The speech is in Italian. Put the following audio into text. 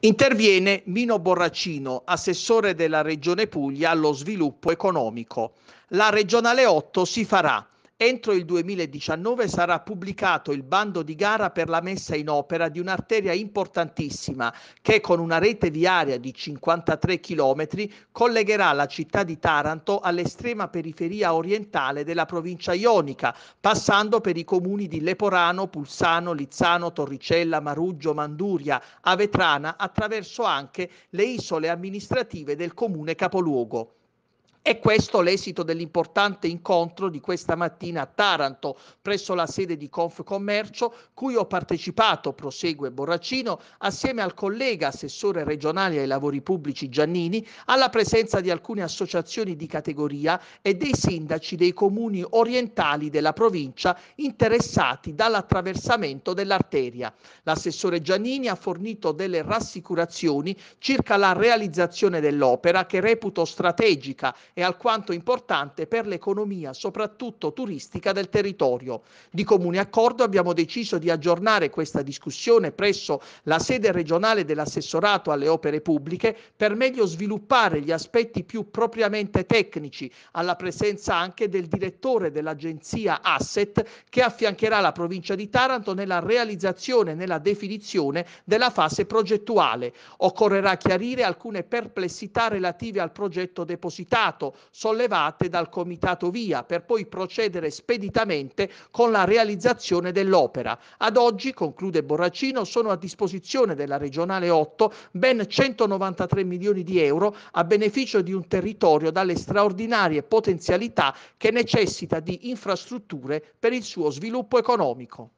Interviene Mino Borracino, assessore della Regione Puglia allo sviluppo economico. La regionale 8 si farà Entro il 2019 sarà pubblicato il bando di gara per la messa in opera di un'arteria importantissima che con una rete viaria di 53 km collegherà la città di Taranto all'estrema periferia orientale della provincia ionica, passando per i comuni di Leporano, Pulsano, Lizzano, Torricella, Maruggio, Manduria, Avetrana, attraverso anche le isole amministrative del comune capoluogo. E questo l'esito dell'importante incontro di questa mattina a Taranto, presso la sede di Confcommercio, cui ho partecipato, prosegue Borracino, assieme al collega assessore regionale ai lavori pubblici Giannini, alla presenza di alcune associazioni di categoria e dei sindaci dei comuni orientali della provincia interessati dall'attraversamento dell'arteria. L'assessore Giannini ha fornito delle rassicurazioni circa la realizzazione dell'opera che reputo strategica è alquanto importante per l'economia, soprattutto turistica, del territorio. Di comune accordo abbiamo deciso di aggiornare questa discussione presso la sede regionale dell'assessorato alle opere pubbliche per meglio sviluppare gli aspetti più propriamente tecnici, alla presenza anche del direttore dell'agenzia Asset che affiancherà la provincia di Taranto nella realizzazione e nella definizione della fase progettuale. Occorrerà chiarire alcune perplessità relative al progetto depositato sollevate dal Comitato Via per poi procedere speditamente con la realizzazione dell'opera. Ad oggi, conclude Borracino, sono a disposizione della Regionale 8 ben 193 milioni di euro a beneficio di un territorio dalle straordinarie potenzialità che necessita di infrastrutture per il suo sviluppo economico.